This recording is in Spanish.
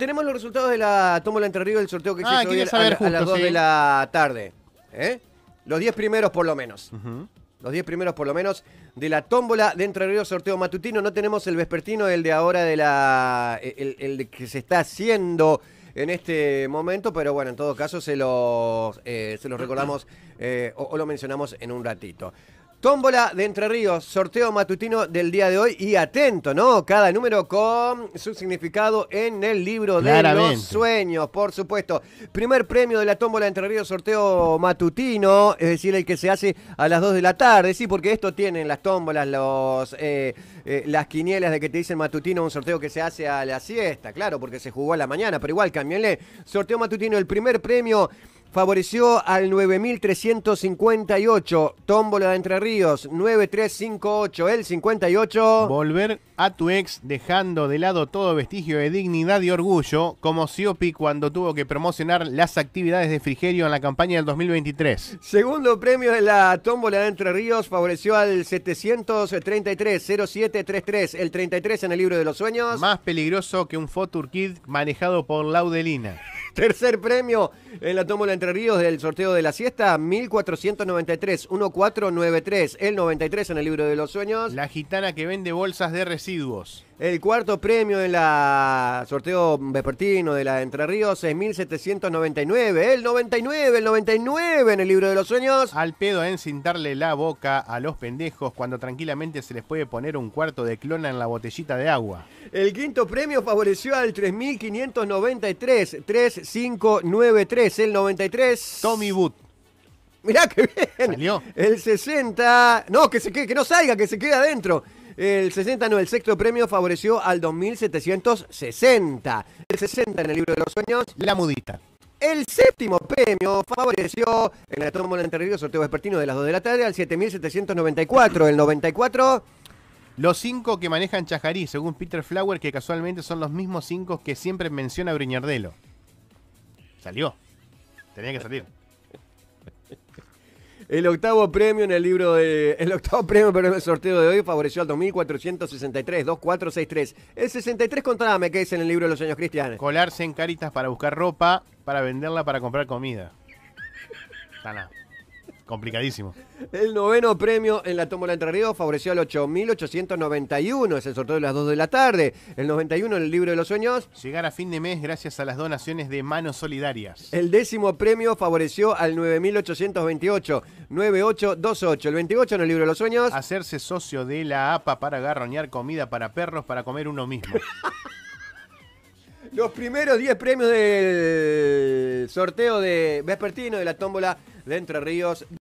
tenemos los resultados de la Tómbola Entre Ríos del sorteo que se ah, hizo a, las 2 de la tarde. ¿eh? Los 10 primeros por lo menos. Los 10 primeros por lo menos de la tómbola de Entre Ríos sorteo matutino. No tenemos el vespertino, el de ahora, de la, el, que se está haciendo en este momento, pero bueno, en todo caso se los, eh, los recordamos eh, o, lo mencionamos en un ratito. Tómbola de Entre Ríos, sorteo matutino del día de hoy y atento, ¿no? Cada número con su significado en el libro de los sueños, por supuesto. Primer premio de la tómbola de Entre Ríos, sorteo matutino, es decir, el que se hace a las 2 de la tarde, sí, porque esto tienen las tómbolas, los, eh, eh, las quinielas de que te dicen matutino, un sorteo que se hace a la siesta, claro, porque se jugó a la mañana, pero igual, cambienle. Sorteo matutino, el primer premio favoreció al 9.358. Tómbola de Entre Ríos, 9.358, el 58. Volver a tu ex dejando de lado todo vestigio de dignidad y orgullo, como Siopi cuando tuvo que promocionar las actividades de Frigerio en la campaña del 2023. Segundo premio de la Tómbola de Entre Ríos favoreció al 733-0733, el 33 en el libro de los sueños. Más peligroso que un Foto manejado por Laudelina. Tercer premio en la tómula Entre Ríos del sorteo de la siesta, 1493, 1493, el 93 en el libro de los sueños. La gitana que vende bolsas de residuos. El cuarto premio en la sorteo vespertino de la Entre Ríos, 6.799. El 99, el 99 en el libro de los sueños. Al pedo en cintarle la boca a los pendejos cuando tranquilamente se les puede poner un cuarto de clona en la botellita de agua. El quinto premio favoreció al 3.593, 3593, el 93. Tommy Boot. Mirá que bien. El 60. No, que, se, que no salga, que se quede adentro. El 60, no, el sexto premio favoreció al 2760. El 60 en el libro de los sueños. La mudita. El séptimo premio favoreció en la entre anterior sorteo vespertino de las 2 de la tarde al 7794. El 94. Los cinco que manejan Chajarí, según Peter Flower, que casualmente son los mismos cinco que siempre menciona Briñardelo. Salió. Tenía que salir. El octavo premio en el libro de. El octavo premio, en el sorteo de hoy favoreció al 2463, 2463. El 63 contame que es en el libro de los años cristianos. Colarse en caritas para buscar ropa, para venderla, para comprar comida. Está Complicadísimo. El noveno premio en la tómbola Entre Ríos favoreció al 8.891, es el sorteo de las 2 de la tarde. El 91 en el libro de los sueños. Llegar a fin de mes gracias a las donaciones de manos solidarias. El décimo premio favoreció al 9.828, 9828. El 28 en el libro de los sueños. Hacerse socio de la APA para agarroñar comida para perros para comer uno mismo. Los primeros 10 premios del sorteo de vespertino de la tómbola de Entre Ríos.